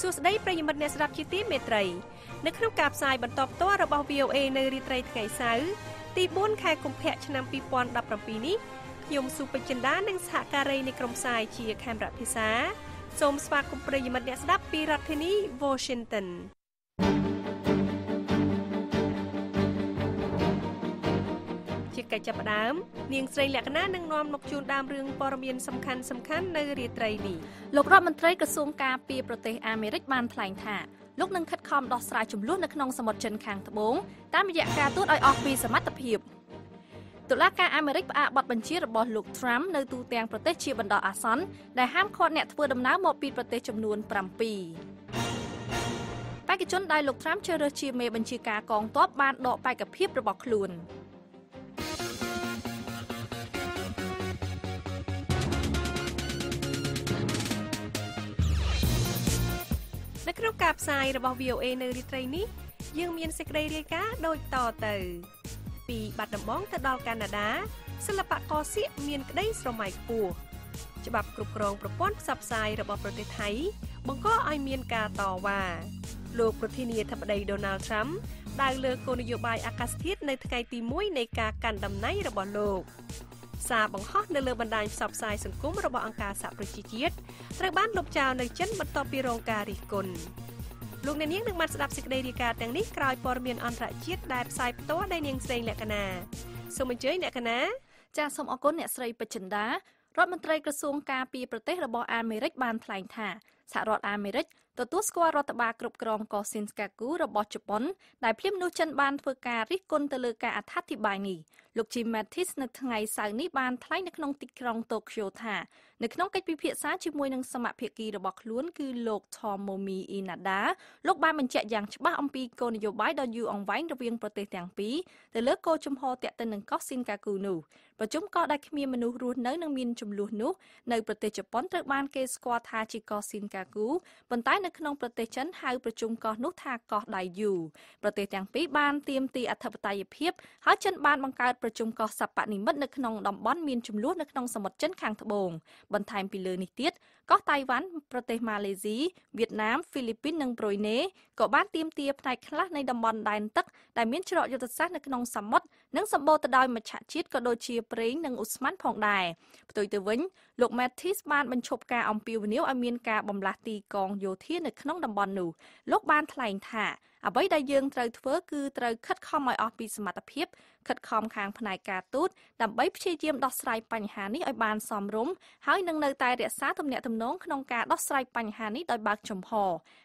សួស្តីប្រិយមិត្តអ្នកស្ដាប់ជាទីមេត្រីនៅក្នុងការផ្សាយបន្តផ្ទាល់របស់ VOA នៅរាត្រីថ្ងៃសៅរ៍ទី4ខែកុម្ភៈឆ្នាំ2017នេះខ្ញុំស៊ូពេជ្រចិន្តានិងសហការីនៃក្រុមផ្សាយជាខេមរៈភាសា សូមស្វាគមន៍ប្រិយមិត្តអ្នកស្ដាប់ពីរដ្ឋធានី Washington ជាកិច្ចចាប់ផ្ដើមនាងស្រីលក្ខណានឹងនាំមកជូនដើមរឿងព័ត៌មានសំខាន់សំខាន់នៅរាត្រីនេះលោករដ្ឋមន្ត្រីក្រសួងការពារប្រទេសអាមេរិកបានថ្លែងថាលោកនឹងខិតខំដោះស្រាយចំនួននៅក្នុងសមុទ្រចិនខាងត្បូងតាមរយៈការទូតឲ្យអស់ពីសមត្ថភាពតុលាការអាមេរិកផ្អាកបទបញ្ជារបស់លោក Trump នៅទូទាំងប្រទេសជាបណ្ដោះអាសន្នដែលហាមឃាត់អ្នកធ្វើដំណើរមកពីប្រទេសចំនួន7បេក្ខជនដែលលោក Trump ជ្រើសរើសជាមេបញ្ជាការកងទ័ពបានដកបេក្ខភាពរបស់ខ្លួន។ក្នុងការផ្សាយរបស់ VOA នៅរាត្រីនេះយើងមានសេចក្តីរាយការណ៍ដូចតទៅ ពីបាត់ដំបងទៅដល់កាណាដាសិល្បករសៀកមានក្តីស្រមៃខ្ពស់ច្បាប់គ្រប់គ្រងប្រព័ន្ធផ្សព្វផ្សាយរបស់ប្រទេសថៃបង្កឲ្យមានការតវ៉ាលោកប្រធានាធិបតី Donald Trump ដើរលើគោលនយោបាយអាកាសធាតុនៅថ្ងៃទី1នៃការកាន់តំណែងរបស់លោកសារបង្ហោះនៅលើបណ្ដាញផ្សព្វផ្សាយសង្គមរបស់អង្គការសហប្រជាជាតិត្រូវបានលុបចោលនៅចិនបន្ទាប់ពីរងការរិះគន់លោកអ្នកនាងនឹងបានស្ដាប់សេចក្តីរាយការណ៍ទាំងនេះក្រោយព័ត៌មានអន្តរជាតិដែលផ្សាយផ្ទាល់ដោយនាងសេងលក្ខណាសូមអញ្ជើញអ្នកកណាចាសសូមអគុណអ្នកស្រីបច្ចិន្តារដ្ឋមន្ត្រីក្រសួងការពារប្រទេសរបស់អាមេរិកបានថ្លែងថាសហរដ្ឋអាមេរិកទទួលស្គាល់រដ្ឋបាលគ្រប់គ្រងកូស៊ីនស្កាគូរបស់ជប៉ុនដែលភ្លាមនោះចិនបានធ្វើការរិះគន់ទៅលើការអត្ថាធិប្បាយនេះលោកជីម៉ាធីសនៅថ្ងៃសៅរ៍នេះបានថ្លែងនៅក្នុងទីក្រុងតូក្យូថានៅក្នុងកិច្ចពិភាក្សាជាមួយនឹងសមាភិកីរបស់ខ្លួនគឺលោក Tom Momi Inada លោកបានបញ្ជាក់យ៉ាងច្បាស់អំពីគោលនយោបាយដ៏យូរអង្វែងរវាងប្រទេសទាំងពីរទៅលើគោលជំហរតាក់ទិននឹងកោះស៊ីនកាគូនោះប្រជុំកោះដែលគ្មានមនុស្សរស់នៅនិងមានចំនួននោះនៅប្រទេសជប៉ុនត្រូវបានគេស្គាល់ថាជាកោះស៊ីនកាគូប៉ុន្តែនៅក្នុងប្រទេសចិនហៅប្រជុំកោះនោះថាកោះដៃយូប្រទេសទាំងពីរបានទាមទារអធិបតេយ្យភាពហើយចិនបានបង្កើតប្រជុំកោះសបនិមិត្តនៅក្នុងតំបន់មានចំនួននៅក្នុងសមុទ្រចិនខាងត្បូងបន្ថែមពីលើនេះទៀតកោះតៃវ៉ាន់ប្រទេសម៉ាឡេស៊ីវៀតណាមហ្វីលីពីននិងប្រ៊ុយណេក៏បានទាមទារផ្នែកខ្លះនៃតំបន់ដែនទឹក ដែលមានច្រកយុទ្ធសាស្ត្រនៅក្នុងសមុទ្រនិងសម្បូរទៅដោយមច្ឆជាតិក៏ដូចជាប្រេងនិងឧស្ម័នផងដែរផ្ទុយទៅវិញលោក Mathis បានបញ្ឈប់ការអំពាវនាវឲ្យមានការបំលាស់ទីកងយោធានៅក្នុងតំបន់នោះលោកបានថ្លែងថា អ្វីដែលយើងត្រូវធ្វើ គឺត្រូវខិតខំឲ្យអស់ពីសមត្ថភាពខិតខំខាងផ្នែកការទូត ដើម្បីព្យាយាមដោះស្រាយបញ្ហានេះឲ្យបានសមរម្យហើយនឹងនៅតែរក្សាទំនាក់ទំនងក្នុងការដោះស្រាយបញ្ហានេះដោយបើកចំហ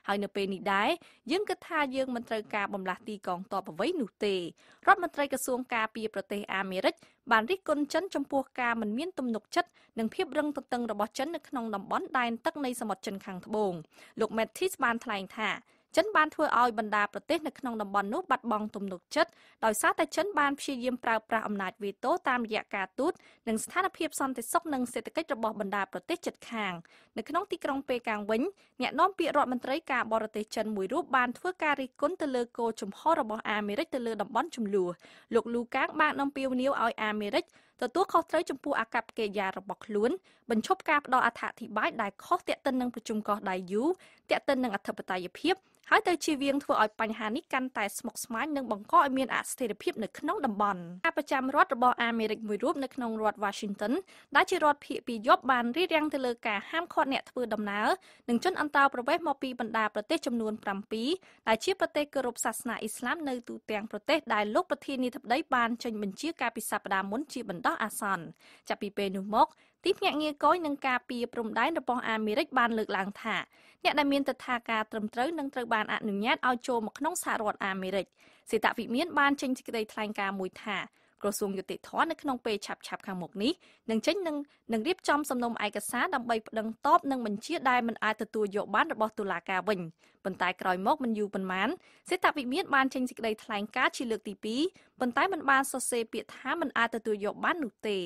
ហើយនៅពេលនេះដែរយើងគិតថាយើងមិនត្រូវការបំលាស់ទីកងទ័ពអ្វីនោះទេរដ្ឋមន្ត្រីក្រសួងការពារប្រទេសអាមេរិកបានរិះគន់ចិនចំពោះការមិនមានទំនុកចិត្តនិងភាពរឹងទទឹងរបស់ចិននៅក្នុងតំបន់ដែនទឹកនៃសមុទ្រចិនខាងត្បូងលោក Mattis បានថ្លែងថាចិនបានធ្វើឲ្យបណ្ដាប្រទេសនៅក្នុងតំបន់នោះបាត់បង់ទំនុកចិត្តដោយសារតែចិនបានព្យាយាមប្រើប្រាស់អំណាចវីតូតាមរយៈការទូតនិងស្ថានភាពសន្តិសុខនិងសេដ្ឋកិច្ចរបស់បណ្ដាប្រទេសជិតខាងនៅក្នុងទីក្រុងប៉េកាំងវិញអ្នកនាំពាក្យរដ្ឋមន្ត្រីការបរទេសចិនមួយរូបបានធ្វើការរិះគន់ទៅលើគោលជំហររបស់អាមេរិកទៅលើតំបន់ចំនួនលោកលូកាងបានអំពាវនាវឲ្យអាមេរិកទទួលខុសត្រូវចំពោះអាកប្បកិរិយារបស់ខ្លួនបញ្ឈប់ការផ្ដល់អត្ថាធិប្បាយដែលខុសទាក់ទិននឹងប្រជុំកោះដៃយូទាក់ទិននឹងអធិបតេយ្យភាព ហើយទៅជៀសវាងធ្វើឲ្យបញ្ហានេះកាន់តែស្មុគស្មាញនិងបង្កឲ្យមានអស្ថិរភាពនៅក្នុងតំបន់ការប្រចាំរដ្ឋរបស់អាមេរិកមួយរូបនៅក្នុងរដ្ឋ Washington ដែលជារដ្ឋភាគពីយប់បានរៀបរៀងទៅលើការហាមឃាត់អ្នកធ្វើដំណើរនិងជនអន្តោប្រវេសន៍មកពីបណ្ដាប្រទេសចំនួន7ដែលជាប្រទេសគោរពសាសនាអ៊ីស្លាមនៅទូទាំងប្រទេសដែលលោកប្រធានាធិបតីបានចេញបញ្ជាការពិសាបដាមុនជាបន្តដោះអាសន្នចាប់ពីពេលនោះមកទីភ្នាក់ងារកយនឹងការពីព្រំដែនរបស់អាមេរិកបានលើកឡើងថាអ្នកដែលមានទដ្ឋាការត្រឹមត្រូវនឹងត្រូវបានអនុញ្ញាតឲ្យចូលមកក្នុងសហរដ្ឋអាមេរិកសេតវិមានបានចេញសេចក្តីថ្លែងការណ៍មួយថាក្រសួងយុតិធធនៅក្នុងពេលឆាប់ឆាប់ខាងមុខនេះនឹងចេញនឹងនឹងរៀបចំសំណុំឯកសារដើម្បីប្តឹងតបនឹងបញ្ជាដែលមិនអាចទទួលយកបានរបស់តុលាការវិញប៉ុន្តែក្រោយមកមិនយូរប៉ុន្មានសេតវិមានបានចេញសេចក្តីថ្លែងការណ៍ជាលើកទី2ប៉ុន្តែមិនបានសរសេរពាក្យថាមិនអាចទទួលយកបាននោះទេ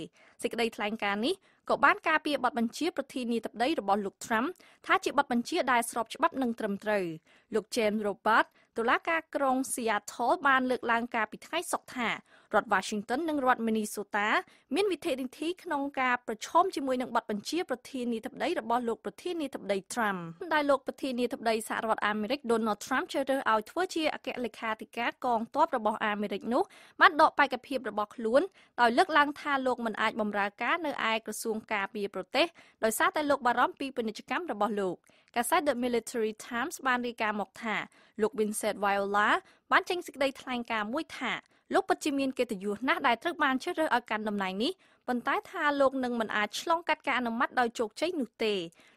សេចក្តីថ្លែងការណ៍នេះក៏បានការពារបទបញ្ជាប្រធានាធិបតីរបស់លោក Trump ថាជាបទបញ្ជាដែលស្របច្បាប់និងត្រឹមត្រូវលោក James Robert តុលាការក្រុង Seattle បានលើកឡើងការពីថ្ងៃសុក្រថារដ្ឋ Washington និងរដ្ឋ Minnesota មានវិធីនីតិក្នុងការប្រឈមជាមួយនឹងបទបញ្ជាប្រធានាធិបតីរបស់លោកប្រធានាធិបតី Trump ដែលលោកប្រធានាធិបតីសហរដ្ឋអាមេរិក Donald Trump ជ្រើសរើសឲ្យធ្វើជាអគ្គលេខាធិការកងទ័ពរបស់អាមេរិកនោះបានដកបេក្ខភាពរបស់ខ្លួនដោយលើកឡើងថាលោកមិនអាចបម្រើការនៅឯក្រសួងការពារប្រទេសដោយសារតែលោកបារម្ភពីពាណិជ្ជកម្មរបស់លោក កាសែត The Military Times បានរាយការណ៍មកថាលោក Vincent Viola បានចេញសេចក្តីថ្លែងការណ៍មួយថាលោកពិតជាមានកិត្តិយសណាស់ដែលត្រូវបានជ្រើសរើសឲ្យកាន់តំណែងនេះប៉ុន្តែថាលោកនឹងមិនអាចឆ្លងកាត់ការអនុម័តដោយជោគជ័យនោះទេ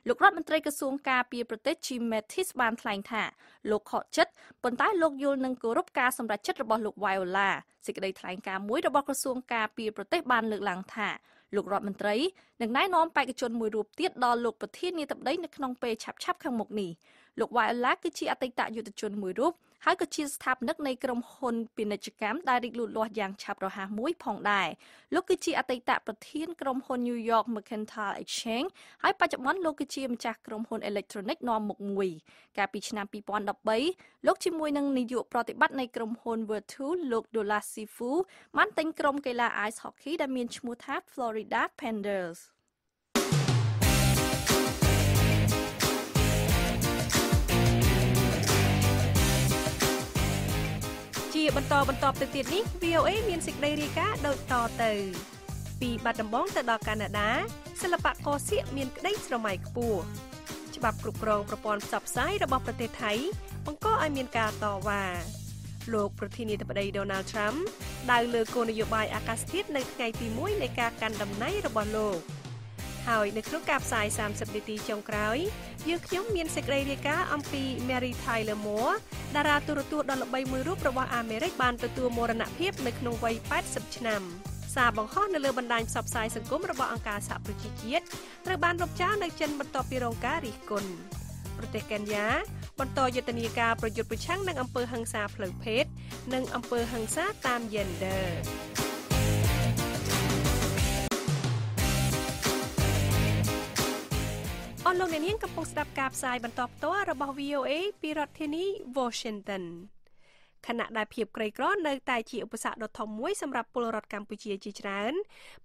លោករដ្ឋមន្ត្រីក្រសួងការពារប្រទេស Jim Mattis បានថ្លែងថាលោកខកចិត្តប៉ុន្តែលោកយល់នឹងគោរពការសម្រេចចិត្តរបស់លោក Viola សេចក្តីថ្លែងការណ៍មួយរបស់ក្រសួងការពារប្រទេសបានលើកឡើងថាលោករដ្ឋមន្ត្រីនឹងណែនាំបេក្ខជនមួយរូបទៀតដល់លោកប្រធាននាយដ្ឋបតីនៅក្នុងពេលឆាប់ៗខាងមុខនេះលោក Wai Olak គឺជាអតីតយុទ្ធជនមួយរូបហើយក៏ជាស្ថាបនិកនៃក្រុមហ៊ុនពាណិជ្ជកម្មដែលរីកលូតលាស់យ៉ាងឆាប់រហ័សមួយផងដែរលោកគឺជាអតីតប្រធានក្រុមហ៊ុន New York Mercantile Exchange ហើយបច្ចុប្បន្នលោកគឺជាម្ចាស់ក្រុមហ៊ុន Electronic នាំមុខមួយកាលពីឆ្នាំ2013លោកជាមួយនឹងនាយកប្រតិបត្តិនៃក្រុមហ៊ុន Virtu លោក Dola Sifu បានទិញក្រុមកីឡា Ice Hockey ដែលមានឈ្មោះថា Florida Panthers បន្តបន្តទៅទៀតនេះ VOA មានសេចក្តីរាយការណ៍ដូចតទៅពីបាត់ដំបងទៅដល់កាណាដាសិល្បករសៀកមានក្តីស្រមៃខ្ពស់ច្បាប់គ្រប់គ្រងប្រព័ន្ធផ្សព្វផ្សាយរបស់ប្រទេសថៃបង្កឲ្យមានការតវ៉ាលោកប្រធានាធិបតី Donald Trump ដៅលើគោលនយោបាយអាកាសធាតុនៅថ្ងៃទី1នៃការកាន់តំណែងរបស់លោក។ហើយនៅក្នុងការផ្សាយ30នាទីចុងក្រោយយើងខ្ញុំមានសេចក្តីរាយការណ៍អំពី Mary Tyler Moore តារាទូរទស្សន៍ដ៏ល្បីមួយរូបរបស់អាមេរិកបានទទួលមរណភាពនៅក្នុងវ័យ80ឆ្នាំសារបង្ហោះនៅលើបណ្ដាញផ្សព្វផ្សាយសង្គមរបស់អង្គការសហប្រជាជាតិត្រូវបានរកចោលនៅចិនបន្ទាប់ពីរងការរិះគន់ប្រទេសកេញ្ញាបន្តយុទ្ធនាការប្រយុទ្ធប្រឆាំងនឹងអំពើហិង្សាផ្លូវភេទនិង អំពើហិង្សាតាម gender អស់លោកអ្នកនាងកំពុងស្ដាប់ការផ្សាយបន្តផ្ទាល់របស់ VOA ពីរដ្ឋធានី Washington ខណៈដែលភាពក្រីក្រនៅតែជាឧបសគ្គដ៏ធំមួយសម្រាប់ពលរដ្ឋកម្ពុជាជាច្រើន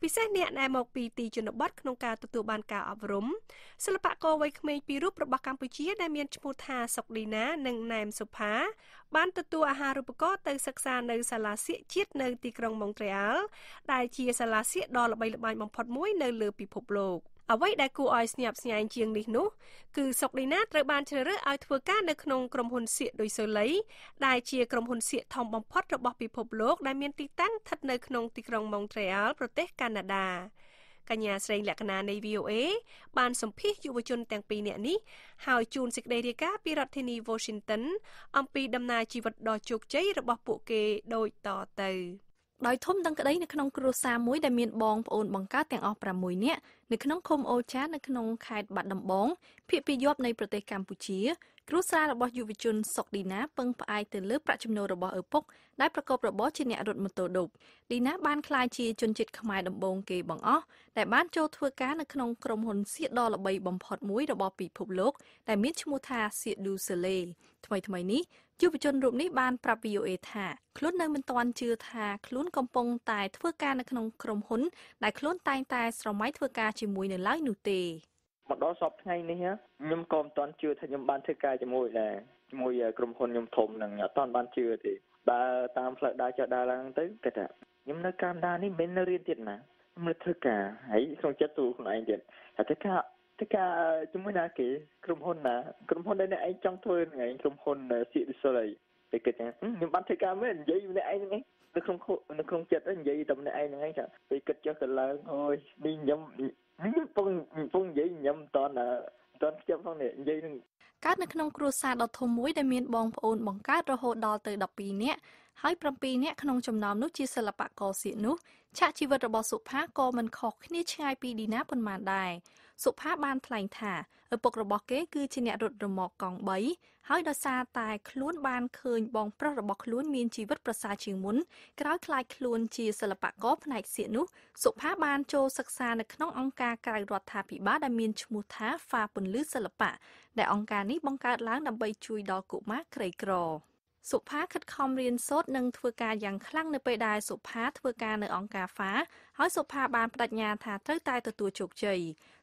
ពិសេសអ្នកដែលមកពីទីជនបទក្នុងការទទួលបានការអប់រំសិល្បករវ័យក្មេងពីររូបរបស់កម្ពុជា ដែលមានឈ្មោះថាសុកឌីណានិងណែមសុផាបានទទួលអាហារូបករណ៍ទៅសិក្សានៅសាលាសៀកជាតិនៅទីក្រុងម៉ុងត្រេអាល់ដែលជា សាលាសៀកដ៏ល្បីល្បាញបំផុតមួយនៅលើពិភពលោក។អ្វីដែលគួរឲ្យស្ញាប់ស្ញែងជាងនេះនោះគឺសុកលីណាត្រូវបានជ្រើសរើសឲ្យធ្វើការនៅក្នុងក្រុមហ៊ុនសៀកដោយសូលី ដែលជាក្រុមហ៊ុនសៀកធំបំផុតរបស់ពិភពលោកដែលមានទីតាំងស្ថិតនៅក្នុងទីក្រុង Montreal ប្រទេសកាណាដាកញ្ញាស្រីលក្ខណានៃ VOA បានសម្ភាសយុវជនទាំងពីរនាក់នេះហើយជូនសេចក្តីរាយការណ៍ពីរដ្ឋធានី Washington អំពីដំណើរជីវិតដ៏ជោគជ័យរបស់ពួកគេដូចតទៅដោយធំដឹងក្តីនៅក្នុងគ្រួសារមួយដែលមានបងប្អូនបង្កើតទាំងអស់6នាក់នៅក្នុងឃុំអូចានៅក្នុងខេត្តបាត់ដំបងភូមិពីយប់នៃប្រទេសកម្ពុជាគ្រួសាររបស់យុវជនសុកឌីណាពឹងផ្អែកទៅលើប្រាក់ចំណូលរបស់ឪពុកដែលប្រកបរបរជាអ្នករត់ម៉ូតូឌុបឌីណាបានក្លាយជាជនជាតិខ្មែរដំបូងគេបង្អស់ដែលបានចូលធ្វើការនៅក្នុងក្រុមហ៊ុនសៀកដ៏ល្បីបំផុតមួយរបស់ពិភពលោកដែលមានឈ្មោះថាសៀកឌូសេលេថ្មីថ្មីនេះយុវជនរូបនេះបានប្រាប់ VOA ថាខ្លួននៅមិនទាន់ជឿថាខ្លួនកំពុងតែធ្វើការនៅក្នុងក្រុមហ៊ុន ដែលខ្លួនតែងតែស្រមៃធ្វើការជាមួយនៅឡើយនោះទេមកដល់សពថ្ងៃនេះខ្ញុំក៏មិនទាន់ជឿថាខ្ញុំបានធ្វើការជាមួយដែរជាមួយក្រុមហ៊ុនខ្ញុំធំនឹងអត់ទាន់បានជឿទេបើតាមផ្លូវដើរចុះដើរឡើងទៅគេថាខ្ញុំនៅកាណាដានេះមិនមែននៅរៀនទៀតណាខ្ញុំនៅធ្វើការហើយក្នុងចិត្តទូខ្លួនឯងទៀតថាធ្វើការតែការជាមួយណាគេក្រុមហ៊ុនណាក្រុមហ៊ុនដែលអ្នកឯងចង់ធ្វើហ្នឹងឯងក្រុមហ៊ុនសៀកឌីសលអីតែគេថាខ្ញុំបានធ្វើការមែននិយាយម្នាក់ឯងហ្នឹងនៅក្នុងនៅក្នុងចិត្តនិយាយតែម្នាក់ឯងហ្នឹងឯងចាពេលគិតចុះទៅឡើងអូយនេះខ្ញុំខ្ញុំពងពងនិយាយខ្ញុំតនតនខ្ជិលផងនេះនិយាយនឹងកើតនៅក្នុងគ្រួសារដ៏ធំមួយដែលមានបងប្អូនបង្កើតរហូតដល់ទៅ12នាក់ហើយ7នាក់ក្នុងចំណោមនោះជាសិល្បករសៀកនោះឆាកជីវិតរបស់សុផាក៏មិនខុសគ្នាឆ្ងាយពីឌីណាប៉ុន្មានដែរសុផាបានថ្លែងថាឪពុករបស់គេគឺជាអ្នករត់រមាក់កង់3ហើយដោយសារតែខ្លួនបានឃើញបងប្រុសរបស់ខ្លួនមានជីវិតប្រសើរជាងមុនក្រោយខ្លាចខ្លួនជាសិល្បករផ្នែកសៀកនោះសុផាបានចូលសិក្សានៅក្នុងអង្គការក្រៅរដ្ឋាភិបាលដែលមានឈ្មោះថាហ្វាពន្លឺសិល្បៈដែលអង្គការនេះបង្កើតឡើងដើម្បីជួយដល់កុមារក្រីក្រសុផាខិតខំរៀនសូត្រនិងធ្វើការយ៉ាងខ្លាំងនៅពេលដែលសុផាធ្វើការនៅអង្គការហ្វាហើយសុផាបានបដិញ្ញាថាត្រូវតែទទួលជោគជ័យ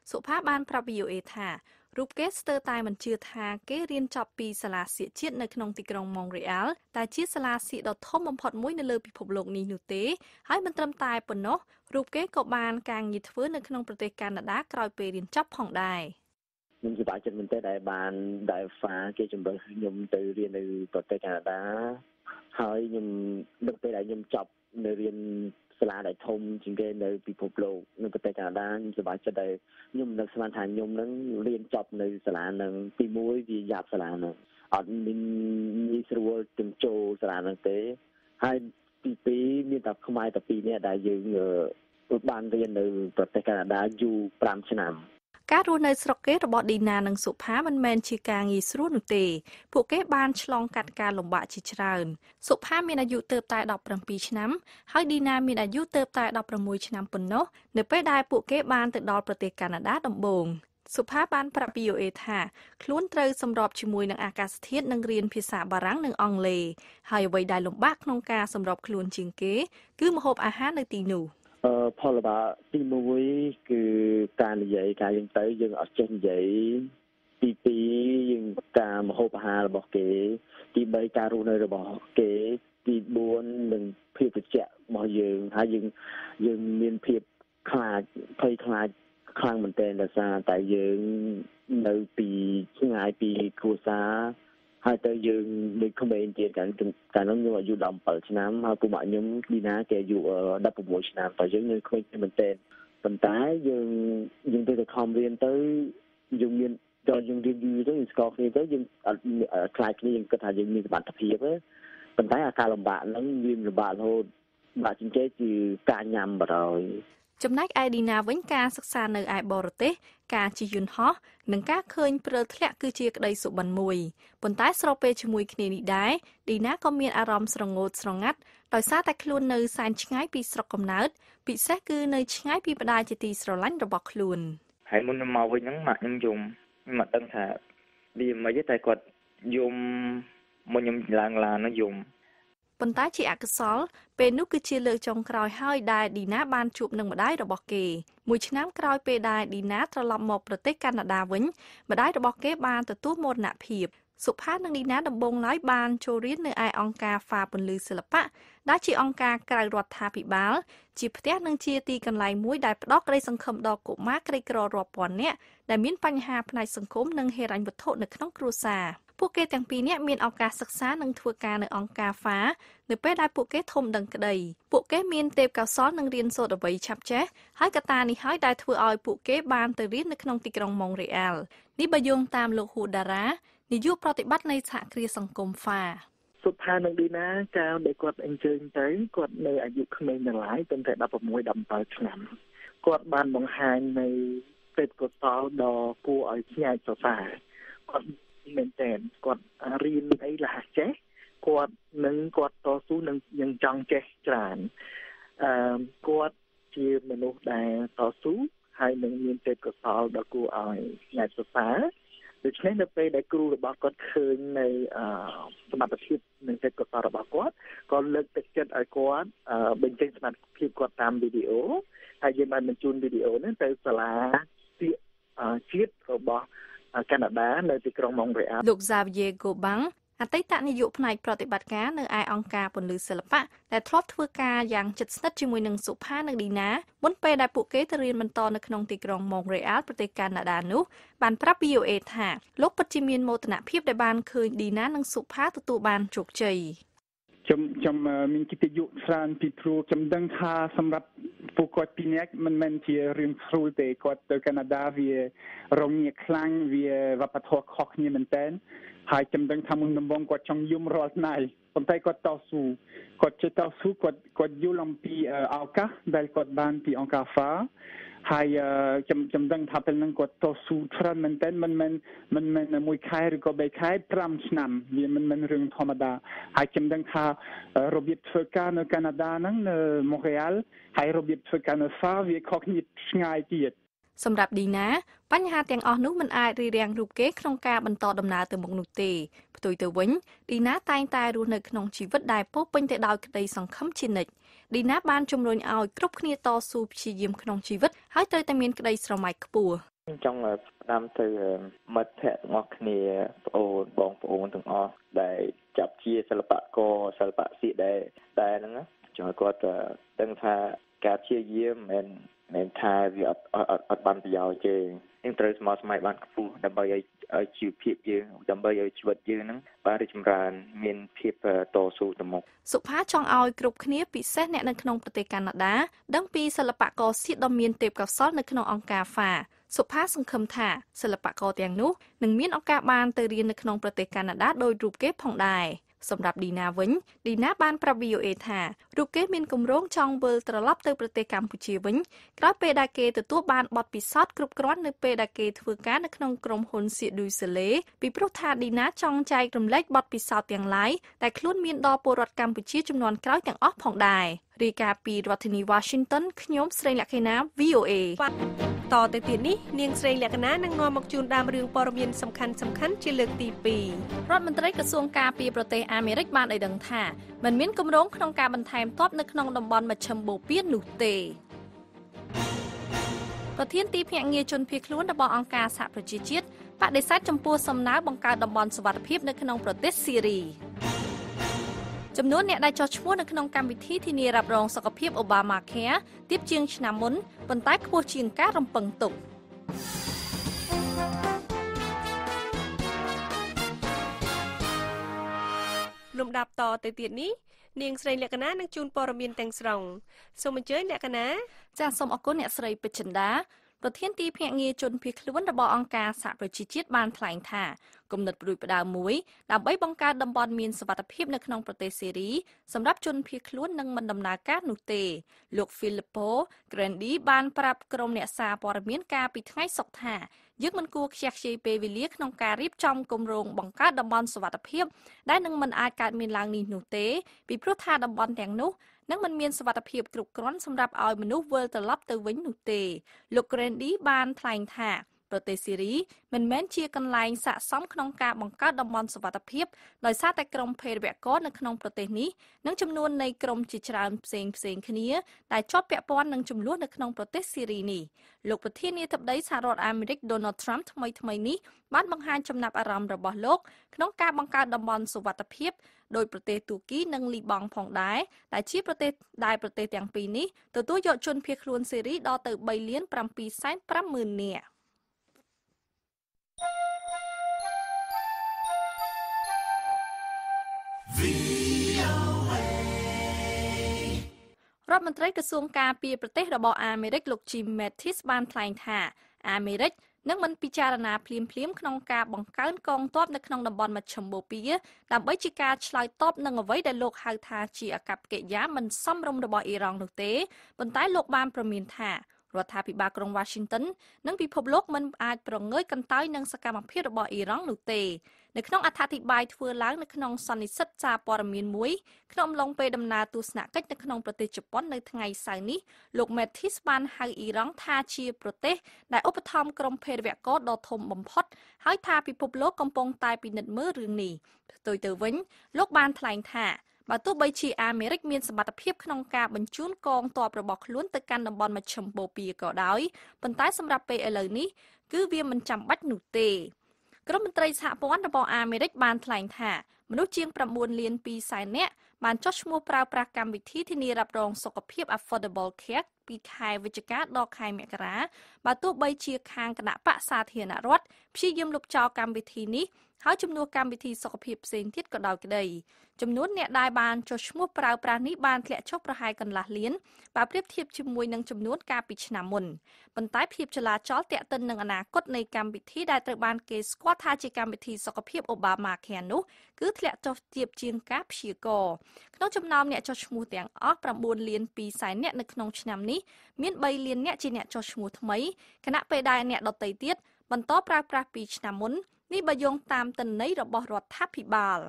សុផាបាន ប្រាប់ VOA ថារូបគេស្ទើរតែមិនជឿថាគេរៀនចប់ពីសាលាសៀកជាតិនៅក្នុងទីក្រុង Montreal តែជាសាលាសៀកដ៏ធំបំផុតមួយ នៅលើពិភពលោកនេះនោះទេហើយមិនត្រឹមតែប៉ុណ្ណោះរូបគេក៏បានការងារធ្វើនៅក្នុងប្រទេសកាណាដាក្រោយពេលរៀនចប់ផងដែរ។ខ្ញុំសប្បាយចិត្តមែនទែនដែលបានដែលហ្វាគេជំរុញខ្ញុំទៅរៀននៅប្រទេសកាណាដាហើយខ្ញុំដឹកពេលដែលខ្ញុំចប់នៅរៀនសាលាដែលធំជាងគេនៅពិភពលោកនៅប្រទេសកាណាដាខ្ញុំសប្បាយចិត្តដែលខ្ញុំនឹកស្មានថាខ្ញុំនឹងរៀនចប់នៅសាលានឹងទី1វាយ៉ាប់សាលានឹងអត់មានងាយស្រួលទាំងចូលសាលានឹងទេហើយទី2មានតែខ្មែរតែពីរនាក់ដែលយើងបានរៀននៅប្រទេសកាណាដាយូរ5ឆ្នាំការរស់នៅស្រុកគេរបស់ឌីណានិងសុផាមិនមែនជាការងាយស្រួលនោះទេពួកគេបានឆ្លងកាត់ការលំបាកជាច្រើនសុផាមានអាយុទើបតែ17ឆ្នាំហើយឌីណាមានអាយុទើបតែ16ឆ្នាំប៉ុណ្ណោះនៅពេលដែលពួកគេបានទៅដល់ប្រទេសកាណាដាដំបូងសុផាបានប្រាប់ VOA ថាខ្លួនត្រូវសម្របជាមួយនឹងអាកាសធាតុនិងរៀនភាសាបារាំងនិងអង់គ្លេសហើយអ្វីដែលលំបាកក្នុងការសម្របខ្លួនជាងគេ គឺម្ហូបអាហារនៅទីនោះ។អឺផលបាកទី1គឺការនិយាយការយើងទៅយើងអត់ចេះនិយាយទី2យើងការមហូបអាហាររបស់គេ ទី3ការរស់នៅរបស់គេទី4នឹងភាពវិជ្ជៈរបស់យើងហើយយើងយើងមានភាពខ្លាចភ័យខ្លាចខ្លាំងមែនទែនដោយសារតែយើងនៅពីឆ្ងាយពីគ្រួសារហើយទៅយើងដូចក្មេងទៀតកាលកាលនោះខ្ញុំអាយុ17ឆ្នាំហើយពុកម៉ាក់ខ្ញុំឌីណាគេអាយុ16ឆ្នាំតើយើងនៅក្មេងមែនទែនប៉ុន្តែយើងយើងទៅតែខំរៀនទៅយើងមានដល់យើងរៀនយូរទៅស្គាល់គ្នាទៅយើងខ្លាចគ្នាយើងគិតថាយើងមានសមត្ថភាពទេប៉ុន្តែអាការលំបាកហ្នឹងវាលំបាករហូតបាក់ជាងគេគឺការញ៉ាំបរោយចំណែកឯឌីណាវិញការសិក្សានៅឯបរទេសការជិះយន្តហោះនិងការឃើញព្រើធ្លាក់គឺជាក្តីសុបិនមួយប៉ុន្តែស្របពេលជាមួយគ្នានេះដែរឌីណាក៏មានអារម្មណ៍ស្រងូតស្រងាត់ដោយសារតែខ្លួននៅសែនឆ្ងាយពីស្រុកកំណើត ពិសេសគឺនៅឆ្ងាយពីបដាជាទីស្រឡាញ់របស់ខ្លួនហើយមុនមកវិញហ្នឹងម៉ាក់ខ្ញុំយំមកដឹងថាវាមិនទេតែគាត់យំមុនខ្ញុំឡើងឡានហ្នឹងយំប៉ុន្តែជាអកុសលពេលនោះគឺជាលើកចុងក្រោយហើយដែលឌីណាបានជួបនឹងម្ដាយរបស់គេ មួយឆ្នាំក្រោយពេលដែលឌីណាត្រឡប់មកប្រទេសកាណាដាវិញម្ដាយរបស់គេបានទទួលមរណភាពសុផានិងនីណាដំបងឡើយបានចូលរៀននៅឯអង្គការហ្វាពន្លឺសិល្បៈដែលជាអង្គការក្រៅរដ្ឋាភិបាលជាផ្ទះនិងជាទីកន្លែងមួយដែលផ្ដល់ក្តីសង្ឃឹមដល់កុមារក្រីក្ររាប់ពាន់នាក់ដែលមានបញ្ហាផ្នែកសង្គមនិងហិរញ្ញវត្ថុនៅក្នុង គ្រួសារ។ពួកគេទាំងពីរនាក់មានឱកាសសិក្សានិងធ្វើការនៅអង្គការ FA នៅពេលដែលពួកគេធំដឹងក្តីពួកគេមានទេពកោសលនិងរៀនសូត្រអ្វីឆាប់ចេះហើយកត្តានេះហើយដែលធ្វើឲ្យពួកគេបានទៅរៀននៅក្នុងទីក្រុងម៉ុងរ៉េអាល់នេះបើយោងតាមលោកហ៊ូដារ៉ានាយកប្រតិបត្តិនៃសហគ្រាសសង្គម FA សុផានឹងឌីណាកាលដែលគាត់អញ្ជើញទៅគាត់នៅអាយុក្មេងនៅឡើយប៉ុន្តែ16 17ឆ្នាំគាត់បានបង្ហាញនៅទេពកោសលដ៏គួរឲ្យស្ញាយសរសើរគាត់មែនតើគាត់រៀនអីលះចេះគាត់នឹងគាត់តស៊ូនឹងយ៉ាងចង់ចេះច្រើនអឺគាត់ជាមនុស្សដែលតស៊ូហើយនឹងមានទេពកោសលដ៏គួរឲ្យអ្នកសរសើរដូច្នេះនៅពេលដែលគ្រូរបស់គាត់ឃើញនៅសមត្ថភាពនិងទេពកោសលរបស់គាត់គាត់លើកទឹកចិត្តឲ្យគាត់បញ្ចេញសមត្ថភាពគាត់តាមវីដេអូហើយយើងបានបញ្ជូនវីដេអូនេះទៅសាលាជាតិរបស់កាណាដានៅទីក្រុងម៉ុងរ៉េអាល់លោក Xavier Gobang អតីតនាយកផ្នែកប្រតិបត្តិការនៅឯអង្គការពន្លឺសិល្បៈដែលធ្លាប់ធ្វើការយ៉ាងជិតស្និទ្ធជាមួយនឹងសុផានិងឌីណាមុនពេលដែលពួកគេទៅរៀនបន្តនៅក្នុងទីក្រុងម៉ុងរ៉េអាល់ប្រទេសកាណាដានោះបានប្រាប់ VOA ថាលោកពិតជាមានមោទនភាពដែលបានឃើញឌីណានិងសុផាទទួលបានជោគជ័យខ្ញុំខ្ញុំមានកិត្តិយសច្រើនពីព្រោះខ្ញុំដឹងថាសម្រាប់ពួកគាត់ពីរនាក់មិនមែនជារឿងស្រួលទេគាត់ទៅកាណាដាវារងាខ្លាំងវាវប្បធម៌ខុសគ្នាមែនតើហើយខ្ញុំដឹងថាមុនដំបូងគាត់ចង់យំរាល់ថ្ងៃប៉ុន្តែគាត់តស៊ូគាត់ចេះតស៊ូគាត់គាត់យល់អំពីឱកាសដែលគាត់បានពីអង្គការ FA ហើយខ្ញុំខ្ញុំដឹង ថាពេលហ្នឹងគាត់តស៊ូច្រើនមែនតើមិនមែនមិនមែនមួយខែឬក៏បីខែ5ឆ្នាំវាមិនមែនរឿងធម្មតាហើយខ្ញុំដឹងថារបៀបធ្វើការ នៅកាណាដាហ្នឹងនៅម៉ូរ៉េអាល់ហើយរបៀបធ្វើការនៅហ្វាវាខុសគ្នាឆ្ងាយទៀតសម្រាប់ឌីណា បញ្ហាទាំងអស់នោះមិនអាចរារាំងរូបគេក្នុងការបន្តដំណើរទៅមុខនោះទេផ្ទុយទៅវិញឌីណាតែងតែរស់នៅក្នុងជីវិតដែលពោពេញទៅដោយក្តីសង្ឃឹមជានិច្ចឌីណាបានជំរុញឲ្យគ្រប់គ្នាតស៊ូព្យាយាមក្នុងជីវិតហើយត្រូវតែមានក្តីស្រមៃខ្ពស់ចង់ផ្ដាំទៅមិត្តភ័ក្តិទាំងអស់គ្នាប្អូនបងប្អូនទាំងអស់ដែលចាប់ជាសិល្បករសិល្បៈសៀកដែរដែរហ្នឹងចង់ឲ្យគាត់ដឹងថាការព្យាយាមមិនមែនថាវាអត់អត់បានប្រយោជន៍ទេយើងត្រូវស្មោះស្ម័គ្របានខ្ពស់ដើម្បីឲ្យឲ្យជីវភាពយើងដើម្បីឲ្យជីវិតយើងហ្នឹងបានរីកចម្រើនមានភាពតស៊ូទៅមុខសុផាចង់ឲ្យគ្រប់គ្នាពិសេសអ្នកនៅក្នុងប្រទេសកាណាដាដឹងពីសិល្បករសៀកដ៏មានទេពកោសល្យនៅក្នុងអង្គការ FA សុផាសង្ឃឹមថាសិល្បករទាំងនោះនឹងមានឱកាសបានទៅរៀននៅក្នុងប្រទេសកាណាដាដោយរូបគេផងដែរ។សម្រាប់ឌីណាវិញឌីណាបានប្រាប់ VOA ថារូបគេមានគម្រោងចង់វិលត្រឡប់ទៅប្រទេសកម្ពុជាវិញក្រោយពេលដែលគេទទួលបានបទពិសោធន៍គ្រប់គ្រាន់នៅពេលដែលគេធ្វើការនៅក្នុងក្រុមហ៊ុនសៀឌូសេឡេពីព្រោះថាឌីណាចង់ចែករំលែកបទពិសោធន៍ទាំងឡាយដែលខ្លួនមានដល់ពលរដ្ឋកម្ពុជាចំនួនក្រោយទាំងអស់ផងដែរ។រាយការណ៍ពីរដ្ឋធានី Washington ខ្ញុំស្រីលក្ខិណា VOA តទៅទៀតនេះនាងស្រីលក្ខណានឹងនាំមកជូនដើមរឿងព័ត៌មានសំខាន់សំខាន់ជាលើកទី2រដ្ឋមន្ត្រីក្រសួងការពារប្រទេសអាមេរិក បានឲ្យដឹងថាមិនមានគម្រោងក្នុងការបន្ថែមទ័ពនៅក្នុងតំបន់មជ្ឈិមបូព៌ានោះទេប្រធានទីភ្នាក់ងារជនភៀសខ្លួនរបស់អង្គការសហប្រជាជាតិបដិសេធចំពោះសំណើបង្កើតតំបន់សុវត្ថិភាពនៅក្នុងប្រទេសស៊ីរីចំនួនអ្នកដែលចុះឈ្មោះនៅក្នុងកម្មវិធីធានារ៉ាប់រងសុខភាព Obamacare ទាបជាងឆ្នាំមុនប៉ុន្តែ ខ្ពស់ជាងការរំពឹងទុកលំដាប់តទៅទៀតនេះនាងស្រីលក្ខណានឹងជូនព័ត៌មានទាំងស្រុងសូមអញ្ជើញលក្ខណា ចាសសូមអរគុណអ្នកស្រីពេជ្ជិន្ដាប្រធានទីភ្នាក់ងារជនភៀសខ្លួនរបស់អង្គការសហប្រជាជាតិបានថ្លែងថាគំនិតប្រួយផ្ដើមមួយដើម្បីបង្កើតតំបន់មានសុវត្ថិភាពនៅក្នុងប្រទេសសេរីសម្រាប់ជនភៀសខ្លួននឹងមិនដំណើរការនោះទេ លោក Filippo Grandi បានប្រាប់ក្រុមអ្នកសារព័ត៌មានកាលពីថ្ងៃសុក្រថាយើងមិនគួរខ្ជះខ្ជាយពេលវេលាក្នុងការរៀបចំគម្រោងបង្កើតតំបន់សុវត្ថិភាពដែលនឹងមិនអាចកើតមានឡើងនេះនោះទេពីព្រោះថាតំបន់ទាំងនោះនិងមិនមានសុវត្ថិភាពគ្រប់គ្រាន់សម្រាប់ឲ្យមនុស្សវិលត្រឡប់ទៅវិញនោះទេ លោក Grandi បានថ្លែងថាប្រទេសស៊ីរីមិនមែនជាកន្លែងស័ក្តិសមក្នុងការបង្កើតតំបន់សុវត្ថិភាពដោយសារតែក្រុមភេរវករនៅក្នុងប្រទេសនេះនិងចំនួននៃក្រុមជាច្រើនផ្សេងផ្សេងគ្នាដែលជាប់ពាក់ព័ន្ធនឹងចំនួននៅក្នុងប្រទេសស៊ីរីនេះលោកប្រធានាធិបតីសហរដ្ឋអាមេរិក Donald Trump ថ្មីថ្មីនេះបានបង្ហាញចំណាប់អារម្មណ៍របស់លោកក្នុងការបង្កើតតំបន់សុវត្ថិភាពដោយប្រទេសទូគី និងលីបង់ផងដែរដែលជាប្រទេសដែលប្រទេសទាំងពីរនេះទទួលយកជនភៀសខ្លួនសេរីដល់ទៅ3លាន750,000នាក់រដ្ឋមន្ត្រីក្រសួងការពារប្រទេសរបស់អាមេរិកលោក Jim Mattis បានថ្លែងថា អាមេរិកនឹងមិនពិចារណាភ្លាមភ្លាមក្នុងការបង្កើនកងទ័ពនៅក្នុងតំបន់មជ្ឈមបូព៌ាដើម្បីជាការឆ្លើយតបនឹងអ្វីដែលលោកហៅថាជាអកប្បកិរិយាមិនសមរម្យរបស់អ៊ីរ៉ង់នោះទេប៉ុន្តែលោកបានប្រមានថារដ្ឋាភិបាលក្រុង Washington និងពិភពលោកមិន អាចប្រងើយកន្តើយនឹងសកម្មភាពរបស់អ៊ីរ៉ង់នោះទេនៅក្នុងអត្ថាធិប្បាយធ្វើឡើងនៅក្នុងសន្និសីទសារព័ត៌មានមួយក្នុងអំឡុងពេលដំណើរទស្សនកិច្ចនៅក្នុងប្រទេសជប៉ុននៅថ្ងៃសៅរ៍នេះលោក Mathis បានហៅអ៊ីរ៉ង់ថាជាប្រទេសដែលឧបត្ថម្ភក្រុមភេរវករដ៏ធំបំផុតហើយថាពិភពលោកកំពុងតែពិនិត្យមើលរឿងនេះផ្ទុយទៅវិញលោកបានថ្លែងថាបើទោះបីជាអាមេរិកមានសមត្ថភាពក្នុងការបញ្ជូនកងទ័ពរបស់ខ្លួនទៅកាន់តំបន់មជ្ឈិមបូព៌ាក៏ដោយប៉ុន្តែសម្រាប់ពេលឥឡូវនេះគឺវាមិនចាំបាច់នោះទេក្រុមមន្ត្រីសហព័ន្ធរបស់អាមេរិក បានថ្លែងថាមនុស្សជាង9លាន2សែននាក់បានចុះឈ្មោះប្រើប្រាស់កម្មវិធីធានារ៉ាប់រងសុខភាព Affordable Care ពីខែវិច្ឆិកាដល់ខែមករាបើទោះបីជាខាងគណៈបកសាធារណរដ្ឋព្យាយាមលុបចោលកម្មវិធីនេះហើយចំនួនកម្មវិធីសុខភាពផ្សេងទៀតក៏ដោយក្តីចំនួនអ្នកដែលបានចុះឈ្មោះប្រើប្រាស់នេះបានធ្លាក់ចុះប្រហែលកន្លះលានបើប្រៀបធៀបជាមួយនឹងចំនួនកាលពីឆ្នាំមុនប៉ុន្តែភាពចលាចលទាក់ទិននឹងអនាគតនៃកម្មវិធីដែលត្រូវបានគេស្គាល់ថាជាកម្មវិធីសុខភាពអូបាម៉ាខែនោះគឺធ្លាក់ចុះទាបជាងការព្យាករក្នុងចំណោមអ្នកចុះឈ្មោះទាំងអស់9លាន2សែនអ្នកនៅក្នុងឆ្នាំនេះមាន3លានអ្នកជាអ្នកចុះឈ្មោះថ្មីខណៈពេលដែលអ្នកដទៃទៀតបន្តប្រើប្រាស់ពីឆ្នាំមុននេះបើយោងតាមទិន្នន័យរបស់រដ្ឋាភិបាល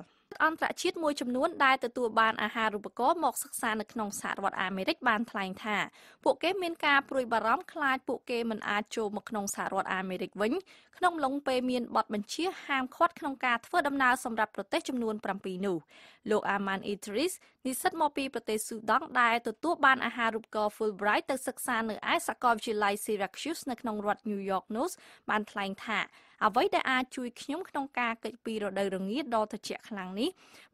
អន្តរជាតិមួយចំនួនដែលទទួលបានអាហារូបករណ៍មកសិក្សានៅក្នុងសហរដ្ឋអាមេរិកបានថ្លែងថាពួកគេមានការព្រួយបារម្ភខ្លាចពួកគេមិនអាចចូលមកក្នុងសហរដ្ឋអាមេរិកវិញ ក្នុងឡុងពេលមានបទបញ្ជាហាមឃាត់ក្នុងការធ្វើដំណើរសម្រាប់ប្រទេសចំនួន7នោះលោកអាម៉ានអ៊ីទ្រីសនិស្សិតមកពីប្រទេសស៊ូដង់ដែលទទួលបានអាហារូបករណ៍ Fulbright ទៅសិក្សានៅឯសាកលវិទ្យាល័យ Syracuse នៅក្នុងរដ្ឋ New York នោះបានថ្លែងថាអ្វីដែលអាចជួយខ្ញុំក្នុងការគេចពីរដូវរងាដ៏ត្រជាក់ខ្លាំងនេះ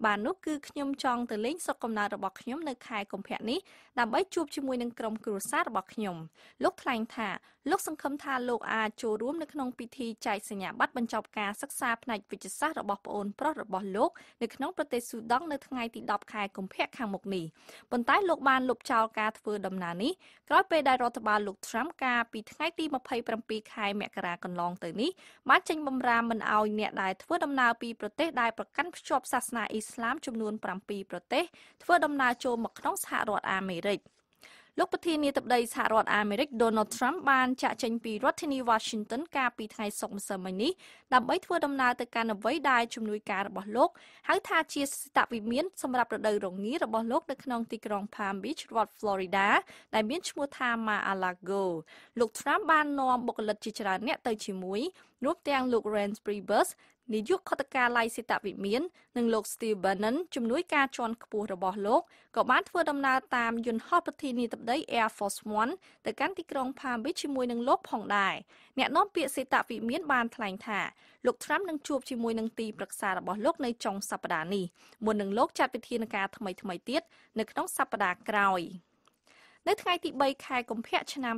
បាទនោះគឺខ្ញុំចង់ទៅលេងសុខកំណើតរបស់ខ្ញុំនៅខែកុម្ភៈនេះដើម្បី ជួបជាមួយនឹងក្រុមគ្រួសាររបស់ខ្ញុំលោកថ្លែងថាលោកសង្ឃឹមថាលោកអាចចូលរួមនៅក្នុងពិធីចែកសញ្ញាបត្របញ្ចប់ការសិក្សាផ្នែកវិទ្យាសាស្ត្ររបស់ប្អូនប្រុសរបស់លោកនៅក្នុងប្រទេសស៊ូដង់នៅថ្ងៃទី10ខែកុម្ភៈខាងមុខនេះប៉ុន្តែលោកបានលុបចោលការធ្វើដំណើរនេះក្រោយពេលដែលរដ្ឋបាលលោក Trump កាលពីថ្ងៃទី27ខែមករាកន្លងទៅនេះបានបានចេញបំរាមមិនឲ្យអ្នកដែលធ្វើដំណើរពីប្រទេសដែលប្រកាន់ភ្ជាប់សាសនាអ៊ីស្លាមចំនួន7ប្រទេសធ្វើដំណើរចូលមកក្នុងសហរដ្ឋអាមេរិក។លោកប្រធានាធិបតីសហរដ្ឋអាមេរិក Donald Trump បានចាក់ចេញពីរដ្ឋធានី Washington កាលពីថ្ងៃសុក្រម្សិលមិញនេះដើម្បីធ្វើដំណើរទៅកាន់អ្វីដែលជំនួយការរបស់លោកហៅថាជាស្តវិមានសម្រាប់រដូវរងារបស់លោកនៅក្នុងទីក្រុង Palm Beach រដ្ឋ Florida ដែលមានឈ្មោះថា Mar-a-Lago លោក Trump បាននាំបុគ្គលិកជាច្រើនអ្នកទៅជាមួយរួមទាំងលោក Rance Priebus នាយកខុទ្ទកាល័យសេតវិមាននិងលោក Steve Bannon ជំនួយការជាន់ខ្ពស់របស់លោកក៏បានធ្វើដំណើរតាមយន្តហោះប្រធានាធិបតី Air Force 1ទៅកាន់ទីក្រុង Palm Beach ជាមួយនឹងលោកផងដែរអ្នកនាំពាក្យសេតវិមានបានថ្លែងថាលោក Trump នឹងជួបជាមួយនឹងទីប្រឹក្សារបស់លោកនៅចុងសប្តាហ៍នេះមុននឹងលោកចាត់វិធានការថ្មីៗទៀតនៅក្នុងសប្តាហ៍ក្រោយ។នៅថ្ងៃទី3ខែកុម្ភៈឆ្នាំ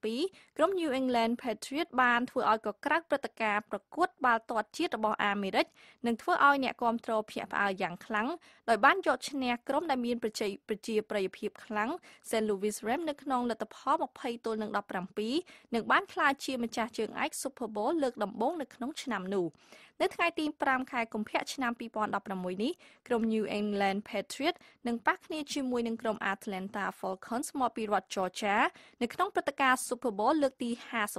2002ក្រុម New England Patriots បានធ្វើឲ្យកក្រើកព្រឹត្តិការណ៍ប្រកួត បាល់ទាត់ជាតិរបស់អាមេរិកនិងធ្វើឲ្យអ្នកគាំទ្រភ្ញាក់ផ្អើលយ៉ាងខ្លាំងដោយបានយកឈ្នះក្រុមដែលមានប្រជា ប្រជាប្រិយភាពខ្លាំង St. Louis Rams នៅក្នុងលទ្ធផល20ទល់នឹង17និងបានក្លាយជាម្ចាស់ជើងឯក Super Bowl លើកដំបូងនៅក្នុងឆ្នាំនោះនៅថ្ងៃទី5ខែកុម្ភៈឆ្នាំ2016នេះក្រុម New England Patriots នឹងប៉ះគ្នាជាមួយនឹងក្រុម Atlanta Falcons មកពីរដ្ឋ Georgia នៅក្នុងព្រឹត្តិការណ៍ Super Bowl លើកទី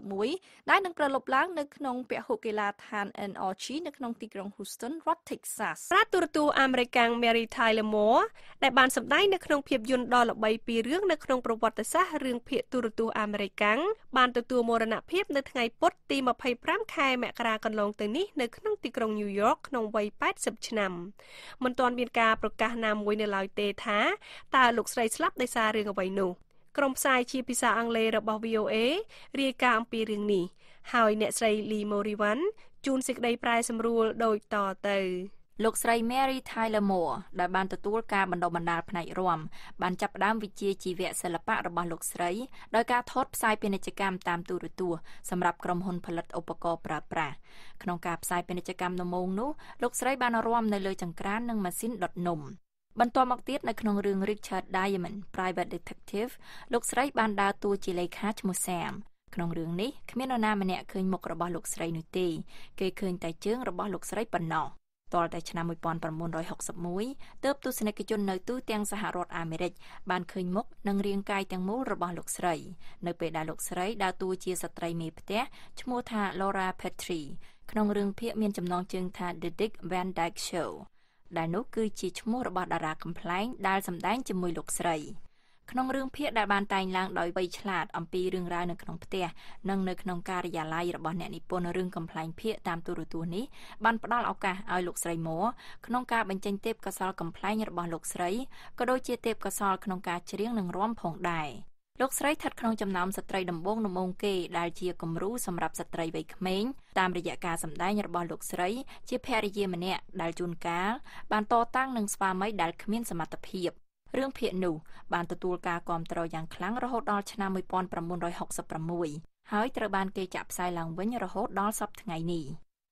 51ដែលនឹងប្រឡប់ឡើងនៅក្នុងពហុកីឡដ្ឋាន NRG នៅក្នុងទីក្រុង Houston រដ្ឋ Texas ប្រាទូរទស្សន៍អាមេរិកាំង Mary Tyler Moore ដែលបានសម្ដែងនៅក្នុងភាពយន្តដ៏ល្បីពីររឿងនៅក្នុងប្រវត្តិសាស្ត្ររឿងភាគទូរទស្សន៍អាមេរិកាំងបានទទួលមរណភាពនៅថ្ងៃពុធទី25ខែមករាកន្លងទៅនេះនៅក្នុងក្នុងទីក្រុងញូវយ៉កក្នុងវ័យ80ឆ្នាំមិនទាន់មានការប្រកាសណាមួយនៅឡើយទេថាតើលោកស្រីស្លាប់ដោយសាររឿងអ្វីនោះក្រុមផ្សាយជាភាសាអង់គ្លេសរបស់ VOA រាយការណ៍អំពីរឿងនេះហើយអ្នកស្រីលីម៉ូរីវ៉ាន់ជូនសេចក្តីប្រែសម្រួលដូចតទៅ។លោកស្រី Mary Tyler Moore ដែលបានទទួលការបណ្ដុះបណ្ដាលផ្នែករំបានចាប់ផ្ដើមវិជ្ជាជីវៈសិល្បៈរបស់លោកស្រីដោយការថតផ្សាយពាណិជ្ជកម្មតាមទូរទស្សន៍សម្រាប់ក្រុមហ៊ុនផលិតឧបករណ៍ប្រើប្រាស់ក្នុងការផ្សាយពាណិជ្ជកម្មដំបូងនោះលោកស្រីបានរំនៅលើចង្ក្រាននិងម៉ាស៊ីនដុតនំបន្ទាប់មកទៀតនៅក្នុងរឿង Richard Diamond Private Detective លោកស្រីបានដើរតួជាលេខាឈ្មោះ Sam ក្នុងរឿងនេះគ្មាននរណាម្នាក់ឃើញមុខរបស់លោកស្រីនោះទេគេឃើញតែជើងរបស់លោកស្រីប៉ុណ្ណោះទាល់តែឆ្នាំ1961ទើបទស្សនិកជននៅទូទាំងសហរដ្ឋអាមេរិកបានឃើញមុខនិងរាងកាយទាំងមូលរបស់លោកស្រីនៅពេលដែលលោកស្រីដើរតួជាស្ត្រីមេផ្ទះឈ្មោះថា Laura Petrie ក្នុងរឿងភាគមានចំណងជើងថា The Dick Van Dyke Show ដែលនោះគឺជាឈ្មោះរបស់តារាកំ pl ែងដែលសម្ដែងជាមួយលោកស្រីក្នុងរឿងភាគដែលបានតែងឡើងដោយវៃឆ្លាតអំពីរឿងរ៉ាវនៅក្នុងផ្ទះនិងនៅក្នុងការិយាល័យរបស់អ្នកនិពន្ធរឿងកំ pl ែងភាគតាមទូរទស្សន៍នេះបានផ្ដល់ឱកាសឲ្យលោកស្រីម៉ូក្នុងការបញ្ចេញទេពកោសលកំ pl ែងរបស់លោកស្រីក៏ដូចជាទេពកោសលក្នុងការច្រៀងនិងរាំផងដែរលោកស្រីស្ថិតក្នុងចំណោមស្ត្រីដំបងដំបងគេដែលជាគំរូសម្រាប់ស្ត្រីវ័យក្មេងតាមរយៈការសម្ដែងរបស់លោកស្រីជាភរិយាម្នាក់ដែលជួនកាលបានតតាំងនឹងស្វាមីដែលគ្មានសមត្ថភាពរឿងភាគនោះបានទទួលការគាំទ្រយ៉ាងខ្លាំងរហូតដល់ឆ្នាំ1966ហើយត្រូវបាន គេចាក់ផ្សាយឡើងវិញរហូតដល់សប្តាហ៍នេះ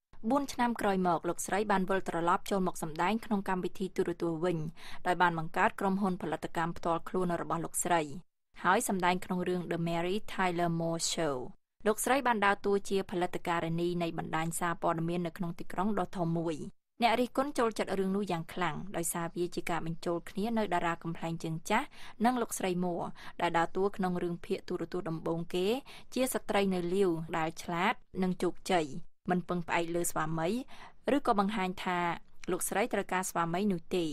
4ឆ្នាំក្រោយមកលោកស្រីបានវិលត្រឡប់ចូលមកសម្ដែងក្នុងកម្មវិធីទូរទស្សន៍វិញដោយបានបង្កើតក្រុមហ៊ុនផលិតកម្មផ្ទាល់ខ្លួនរបស់លោកស្រី ហើយសម្ដែងក្នុងរឿង The Mary Tyler Moore Show លោកស្រីបានដើរតួជាផលិតការិនីនៃបណ្ដាញសារព័ត៌មាននៅក្នុងទីក្រុងដ៏ធំមួយអ្នករិះគន់ចូលចិត្តរឿងនោះយ៉ាងខ្លាំងដោយសារវាជាការបញ្ចូលគ្នានៅតារាកំ pl ែងជើងចាស់និងលោកស្រីមួរដែលដើរតួក្នុងរឿងភាគទូរទស្សន៍ដំបូងគេ ជាស្ត្រីនៅលាវដែលឆ្លាត និងជោគជ័យមិនពឹងផ្អែកលើស្វាមី ឬក៏បង្ហាញថា លោកស្រីត្រូវការស្វាមីនោះទេ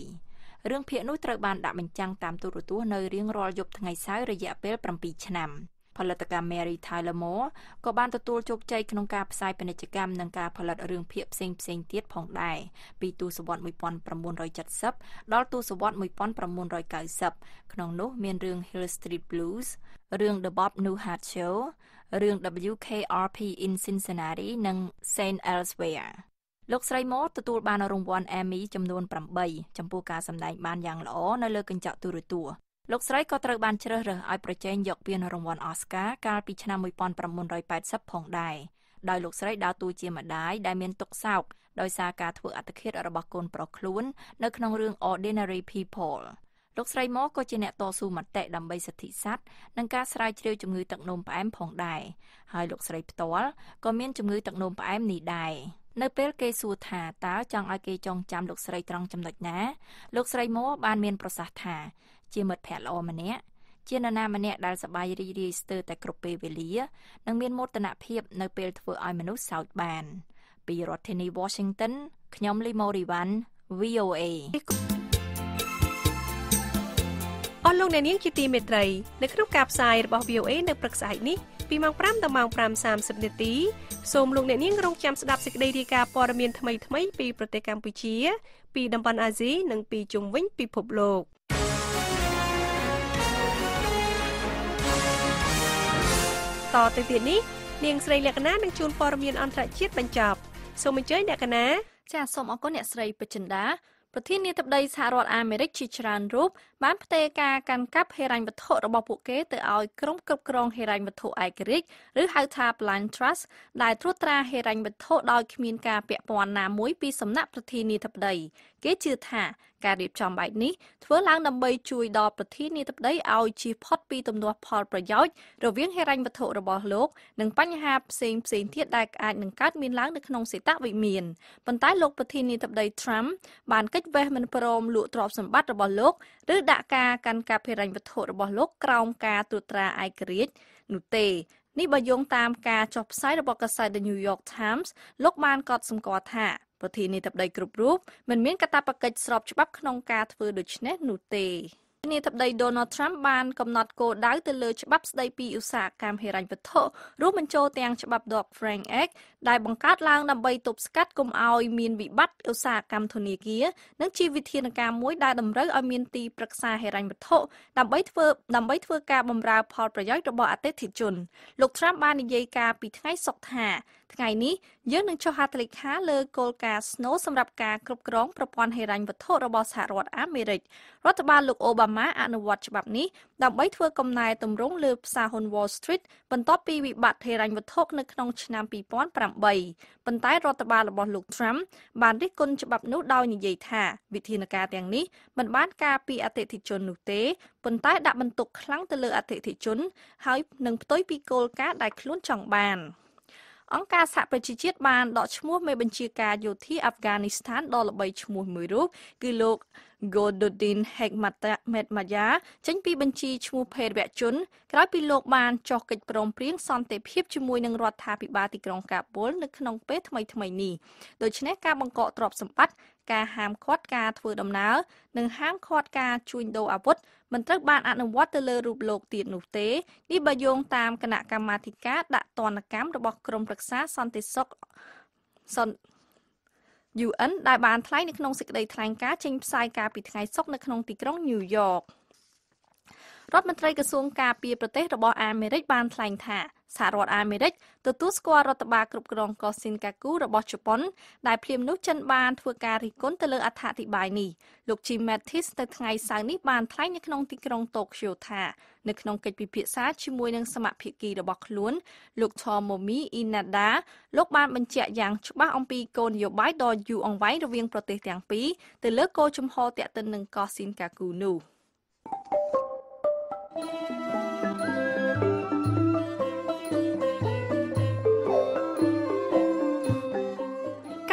រឿងភាគនោះត្រូវបានដាក់បញ្ចាំងតាមទូរទស្សន៍នៅរៀងរាល់យប់ថ្ងៃសៅរ៍រយៈពេល7ឆ្នាំផលិតកម្ម Mary Tyler Moore ក៏បានទទួលជោគជ័យក្នុងការផ្សាយពាណិជ្ជកម្មនិងការផលិតរឿងភាគផ្សេងផ្សេងទៀតផងដែរពីទសវត្ស1970ដល់ទសវត្ស1990ក្នុងនោះមានរឿង Hill Street Blues រឿង The Bob Newhart Show រឿង WKRP in Cincinnati និង Saint Elsewhere លោកស្រីម៉ូទទួលបានរង្វាន់ Emmy ចំនួន8ចំពោះការសម្ដែងបានយ៉ាងល្អនៅលើកញ្ចក់ទូរទស្សន៍លោកស្រីក៏ត្រូវបានជ្រើសរើសឲ្យប្រជែងយកពានរង្វាន់អូស្ការកាលពីឆ្នាំ1980ផងដែរដោយលោកស្រីដើរតួជាម្ដាយដែលមានទុក្ខសោកដោយសារការធ្វើអត្តឃាតរបស់កូនប្រុសខ្លួននៅក្នុងរឿង Ordinary People លោកស្រីម៉ូក៏ជាអ្នកតស៊ូមតិដើម្បីសិទ្ធិសត្វនិងការស្រាវជ្រាវជំងឺទឹកនោមផ្អែមផងដែរហើយលោកស្រីផ្ទាល់ក៏មានជំងឺទឹកនោមផ្អែមនេះដែរនៅពេលគេសួរថាតើចង់ឲ្យគេចងចាំលោកស្រីត្រង់ចំណុចណាលោកស្រីម៉ូបានមានប្រសាសន៍ថាជាមិត្តភក្តិល្អម្នាក់ជានរណាម្នាក់ដែលសបាយរីករាយស្ទើរតែគ្រប់ពេលវេលានិងមានមោទនភាពនៅពេលធ្វើឲ្យមនុស្សសើចបាន ពីរដ្ឋធានី Washington ខ្ញុំលីម៉ូរីវ៉ាន់ VOA អស់លោកអ្នកនាងជាទីមេត្រីនៅក្នុងការផ្សាយរបស់ VOA នៅព្រឹកស្អែកនេះពីម៉ោង5ដល់ម៉ោង5:30នាទីសូមលោកអ្នកនាងរងចាំស្ដាប់សេចក្តីរាយការណ៍ព័ត៌មានថ្មីៗពីប្រទេសកម្ពុជាពីតំបន់អាស៊ីនិងពីជុំវិញពិភពលោក។តទៅទៀតនេះនាងស្រីលក្ខណានឹងជូនព័ត៌មានអន្តរជាតិបញ្ចប់សូមអញ្ជើញលក្ខណាចាសសូមអរគុណអ្នកស្រីបច្ចិន្តាប្រធានាធិបតីសហរដ្ឋអាមេរិក ជាច្រើនរូបបានផ្ទេរការកាន់កាប់ហិរញ្ញវត្ថុរបស់ពួកគេទៅឲ្យក្រុមគ្រប់គ្រងហិរញ្ញវត្ថុឯករាជ្យឬហៅថា Blind Trust ដែលត្រួតត្រាហិរញ្ញវត្ថុដោយគ្មានការពាក់ព័ន្ធណាមួយពីសំណាក់ប្រធានាធិបតីគេជឿថាការរៀបចំបែបនេះធ្វើឡើងដើម្បីជួយដល់ប្រធានាធិបតីឲ្យជៀសផុត ពីទំនាស់ផលប្រយោជន៍រវាងហិរញ្ញវត្ថុរបស់លោកនិងបញ្ហាផ្សេងផ្សេងទៀតដែលអាចនឹងកើតមានឡើងនៅក្នុងសេតវិមានប៉ុន្តែលោកប្រធានាធិបតី Trump បានកិច្ចវេះមិនព្រម លក់ទ្រព្យសម្បត្តិរបស់លោកឬដាក់ការកាន់កាប់ហិរញ្ញវត្ថុរបស់លោកក្រោមការត្រួតត្រាឯករាជ្យនោះទេនេះបើយោងតាមការចុះផ្សាយរបស់កាសែត The New York Times លោកបានកត់សម្គាល់ថាប្រធានាធិបតីគ្រប់រូបមិនមានកាតព្វកិច្ចស្របច្បាប់ក្នុងការធ្វើដូច្នេះនោះទេនាធិបតី Donald Trump បានកំណត់គោលដៅទៅលើច្បាប់ស្តីពីឧស្សាហកម្មហិរញ្ញវត្ថុរួមបញ្ចូលទាំងច្បាប់ Dodd-Frank Act ដែលបង្កើតឡើងដើម្បីទប់ស្កាត់កុំឲ្យ មានវិបត្តិឧស្សាហកម្មធនាគារនិងជាវិធានការមួយដែលតម្រូវឲ្យមានទីប្រឹក្សាហិរញ្ញវត្ថុដើម្បីធ្វើដើម្បីធ្វើការបម្រើផលប្រយោជន៍របស់អតិថិជន លោកត្រាំបាននិយាយការពីថ្ងៃសុក្រថា ថ្ងៃនេះយើងនឹងចុះហត្ថលេខាលើគោលការណ៍ SNO សម្រាប់ការគ្រប់គ្រងប្រព័ន្ធហិរញ្ញវត្ថុរបស់សហរដ្ឋអាមេរិករដ្ឋបាលលោកអូបាម៉ាអនុវត្តច្បាប់នេះដើម្បីធ្វើកំណែទម្រង់លើផ្សារហ៊ុន Wall Street បន្ទាប់ពីវិបត្តិហិរញ្ញវត្ថុនៅក្នុងឆ្នាំ2005 2018ប៉ុន្តែរដ្ឋបាលរបស់លោក Trump បានរិះគន់ច្បាប់នោះដោយនិយាយថាវិធានការទាំងនេះមិនបានការពារអតិថិជននោះទេប៉ុន្តែដាក់បន្ទុកខ្លាំងទៅលើអតិថិជនហើយនឹងផ្ទុយពីគោលការណ៍ដែលខ្លួនចង់បានអង្គការសហប្រជាជាតិបានដកឈ្មោះមេបញ្ជាការយោធាអាហ្វហ្គានីស្ថានដ៏ល្បីឈ្មោះមួយរូបគឺលោក Golduddin Hekmatyar ចេញពីបញ្ជីឈ្មោះភេរវជនក្រោយពីលោកបានចុះកិច្ចព្រមព្រៀងសន្តិភាពជាមួយនឹងរដ្ឋាភិបាលទីក្រុងកាបូលនៅក្នុងពេលថ្មីៗនេះដូច្នេះការបង្កកទ្រព្យសម្បត្តិការហាមឃាត់ការធ្វើដំណើរនិងហាមឃាត់ការជួញដូរអាវុធមិនត្រូវបានអនុវត្តទៅលើរូបលោកទៀតនោះទេនេះបើយោងតាមគណៈកម្មាធិការដាក់ទណ្ឌកម្មរបស់ក្រមរក្សាសន្តិសុខសន្តិ UN ដែលបានថ្លែងនៅក្នុងសេចក្តីថ្លែងការណ៍ចេញផ្សាយកាលពីថ្ងៃសុក្រនៅក្នុងទីក្រុងញូវយ៉ក។រដ្ឋមន្ត្រីក្រសួងការពារប្រទេសរបស់អាមេរិកបានថ្លែង ថាសហរដ្ឋអាមេរិកទទួលស្គាល់រដ្ឋបាលគ្រប់គ្រងកូស៊ីនកាគូរបស់ជប៉ុន ដែលភ្លាមនោះចិនបានធ្វើការរិះគន់ទៅលើអត្ថាធិប្បាយនេះលោក Jim Mattis ទៅថ្ងៃសៅរ៍នេះបានថ្លែងនៅក្នុងទីក្រុងតូក្យូថានៅក្នុងកិច្ចពិភាក្សាជាមួយនឹងសមាភិកីរបស់ខ្លួនលោក Tomomi Inada លោក បានបញ្ជាក់យ៉ាងច្បាស់អំពីគោលនយោបាយដ៏យូរអង្វែងរវាង ប្រទេសទាំងពីរទៅលើគោលជំហរតាក់ទិននឹងកូស៊ីនកាគូនោះ thank you កម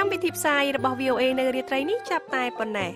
្មវិធីផ្សាយរបស់ VOA នៅរាត្រីនេះចាប់តែប៉ុណ្ណេះ